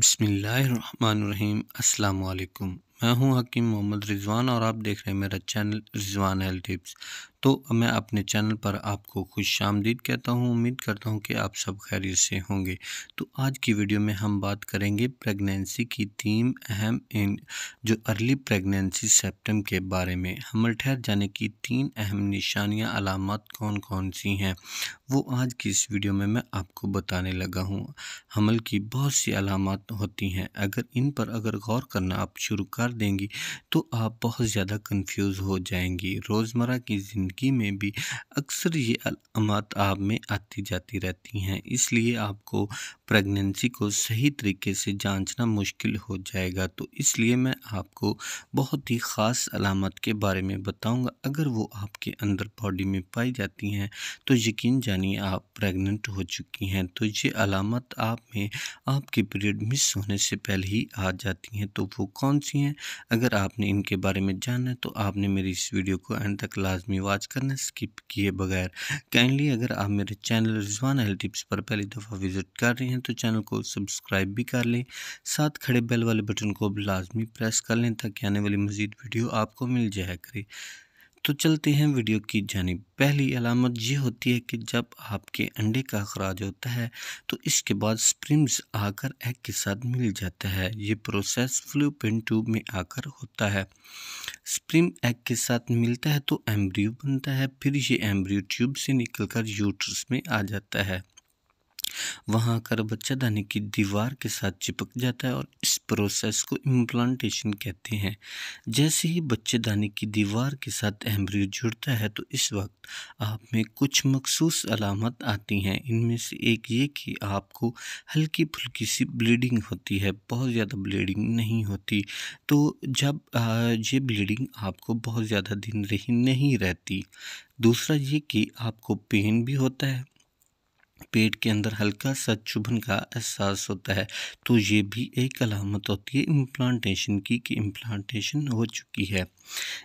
बसमीम् अल्लाम मैं हूं हकीम मोहम्मद रिजवान और आप देख रहे हैं मेरा चैनल रिजवान हेल्थ टिप्स तो मैं अपने चैनल पर आपको खुश आमदीद कहता हूँ उम्मीद करता हूँ कि आप सब खैरियत से होंगे तो आज की वीडियो में हम बात करेंगे प्रेगनेंसी की तीन अहम इन जो अर्ली प्रेगनेंसी सेप्टम के बारे में हमल ठहर जाने की तीन अहम निशानियाँ अलामत कौन कौन सी हैं वो आज की इस वीडियो में मैं आपको बताने लगा हूँ हमल की बहुत सी अलामत होती हैं अगर इन पर अगर गौर करना आप शुरू कर देंगी तो आप बहुत ज़्यादा कन्फ्यूज़ हो जाएंगी रोज़मर्रा की ज़िंदगी में भी अक्सर ये अलामत आप में आती जाती रहती हैं इसलिए आपको प्रेगनेंसी को सही तरीके से जांचना मुश्किल हो जाएगा तो इसलिए मैं आपको बहुत ही ख़ास अलामत के बारे में बताऊंगा अगर वो आपके अंदर बॉडी में पाई जाती हैं तो यकीन जानिए आप प्रेग्नेंट हो चुकी हैं तो ये अलामत आप में आपके पीरियड मिस होने से पहले ही आ जाती हैं तो वो कौन सी हैं अगर आपने इनके बारे में जानना है तो आपने मेरी इस वीडियो को एंड तक लाजमी वाच आज करना स्किप किए बगैर काइंडली अगर आप मेरे चैनल रिजवान हेल्थ टिप्स पर पहली दफ़ा विजिट कर रहे हैं तो चैनल को सब्सक्राइब भी कर लें साथ खड़े बेल वाले बटन को लाजमी प्रेस कर लें ताकि आने वाली मज़ीद वीडियो आपको मिल जाया करे तो चलते हैं वीडियो की जानी पहली अलामत ये होती है कि जब आपके अंडे का अखराज होता है तो इसके बाद स्प्रिम्स आकर एग के साथ मिल जाता है ये प्रोसेस फ्लूपिन ट्यूब में आकर होता है स्प्रिम एग के साथ मिलता है तो एम्ब्रियो बनता है फिर ये एम्ब्रियो ट्यूब से निकलकर यूट्रस में आ जाता है वहाँ आकर बच्चा दाने की दीवार के साथ चिपक जाता है और इस प्रोसेस को इम्प्लांटेशन कहते हैं जैसे ही बच्चेदानी की दीवार के साथ एम्ब्रियो जुड़ता है तो इस वक्त आप में कुछ मखसूस अलामत आती हैं इनमें से एक ये कि आपको हल्की फुल्की सी ब्लीडिंग होती है बहुत ज़्यादा ब्लीडिंग नहीं होती तो जब ये ब्लीडिंग आपको बहुत ज़्यादा दिन रही नहीं रहती दूसरा ये कि आपको पेन भी होता है पेट के अंदर हल्का सा चुभन का एहसास होता है तो ये भी एक अलामत होती है इम्प्लांटेशन की कि इम्प्लांटेशन हो चुकी है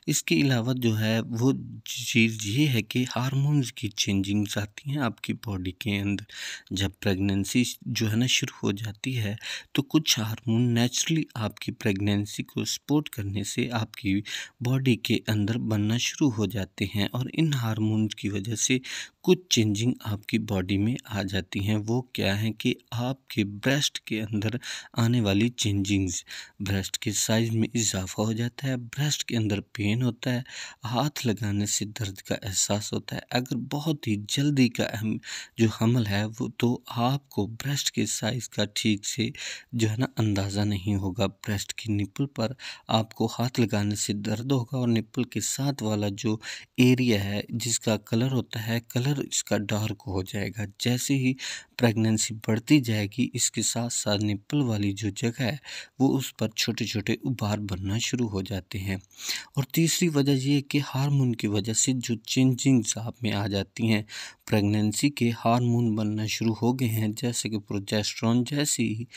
इसके अलावा जो है वो चीज़ ये है कि हारमोनस की चेंजिंग्स आती हैं आपकी बॉडी के अंदर जब प्रेगनेंसी जो है ना शुरू हो जाती है तो कुछ हारमोन नेचुरली आपकी प्रेगनेंसी को सपोर्ट करने से आपकी बॉडी के अंदर बनना शुरू हो जाते हैं और इन हारमोन की वजह से कुछ चेंजिंग आपकी बॉडी में आ जाती हैं वो क्या है कि आपके ब्रेस्ट के अंदर आने वाली चेंजिंग्स ब्रेस्ट के साइज में इजाफा हो जाता है ब्रेस्ट के अंदर पेन होता है हाथ लगाने से दर्द का एहसास होता है अगर बहुत ही जल्दी का अहम जो हमल है वो तो आपको ब्रेस्ट के साइज़ का ठीक से जो है ना अंदाज़ा नहीं होगा ब्रेस्ट की निपल पर आपको हाथ लगाने से दर्द होगा और निपल के साथ वाला जो एरिया है जिसका कलर होता है कलर और तो इसका डार्क हो जाएगा जैसे ही प्रेगनेंसी बढ़ती जाएगी इसके साथ साथ निप्पल वाली जो जगह है वो उस पर छोटे छोटे उभार बनना शुरू हो जाते हैं और तीसरी वजह यह कि हार्मोन की वजह से जो चेंजिंग्स आप में आ जाती हैं प्रेगनेंसी के हार्मोन बनना शुरू हो गए हैं जैसे कि प्रोजेस्ट्रॉन जैसे ही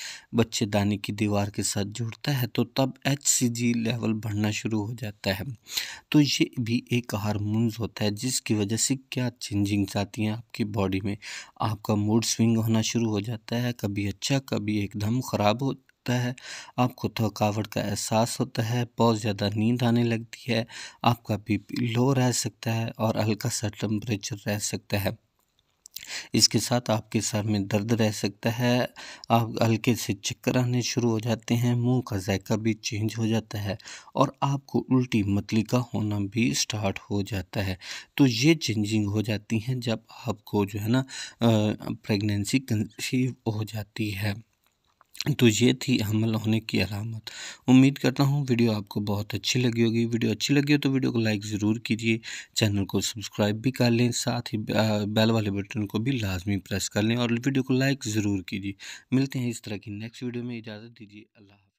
बच्चे दाने की दीवार के साथ जुड़ता है तो तब एच लेवल बढ़ना शुरू हो जाता है तो ये भी एक हारमोन्स होता है जिसकी वजह से क्या चेंजिंग फीलिंग्स आती हैं आपकी बॉडी में आपका मूड स्विंग होना शुरू हो जाता है कभी अच्छा कभी एकदम ख़राब हो होता है आपको थकावट का एहसास होता है बहुत ज़्यादा नींद आने लगती है आपका बीपी लो रह सकता है और हल्का सा टम्परेचर रह सकता है इसके साथ आपके सर में दर्द रह सकता है आप हल्के से चक्कर आने शुरू हो जाते हैं मुंह का जायका भी चेंज हो जाता है और आपको उल्टी मतली का होना भी स्टार्ट हो जाता है तो ये चेंजिंग हो जाती हैं जब आपको जो है ना प्रेगनेंसी कंसीव हो जाती है तो ये थी हमल होने की अलामत उम्मीद करता हूँ वीडियो आपको बहुत अच्छी लगी होगी वीडियो अच्छी लगी हो तो वीडियो को लाइक ज़रूर कीजिए चैनल को सब्सक्राइब भी कर लें साथ ही बेल वाले बटन को भी लाजमी प्रेस कर लें और वीडियो को लाइक ज़रूर कीजिए मिलते हैं इस तरह की नेक्स्ट वीडियो में इजाज़त दीजिए अल्लाह